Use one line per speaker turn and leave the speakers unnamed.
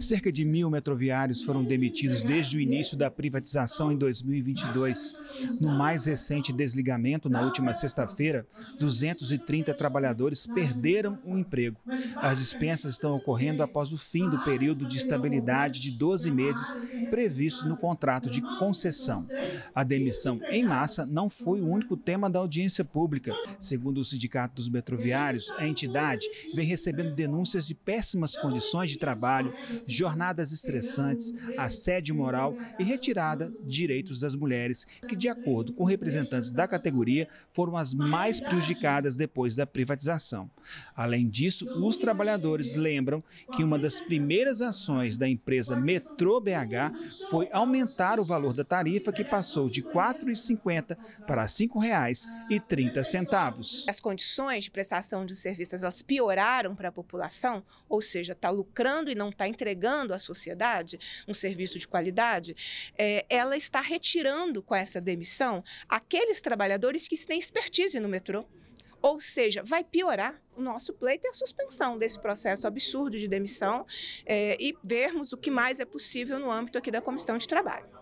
Cerca de mil metroviários foram demitidos desde o início da privatização em 2022. No mais recente desligamento, na última sexta-feira, 230 trabalhadores perderam o emprego. As dispensas estão ocorrendo após o fim do período de estabilidade de 12 meses previsto no contrato de concessão. A demissão em massa não foi o único tema da audiência pública. Segundo o Sindicato dos Metroviários, a entidade vem recebendo denúncias de péssimas condições de trabalho, jornadas estressantes, assédio moral e retirada de direitos das mulheres, que, de acordo com representantes da categoria, foram as mais prejudicadas depois da privatização. Além disso, os trabalhadores lembram que uma das primeiras ações da empresa Metrô BH foi aumentar o valor da tarifa, que passou de R$ 4,50 para R$ 5,30.
As condições de prestação de serviços elas pioraram para a população, ou seja, está lucrando e não está entregando entregando à sociedade um serviço de qualidade, é, ela está retirando com essa demissão aqueles trabalhadores que têm expertise no metrô. Ou seja, vai piorar o nosso pleito e a suspensão desse processo absurdo de demissão é, e vermos o que mais é possível no âmbito aqui da Comissão de Trabalho.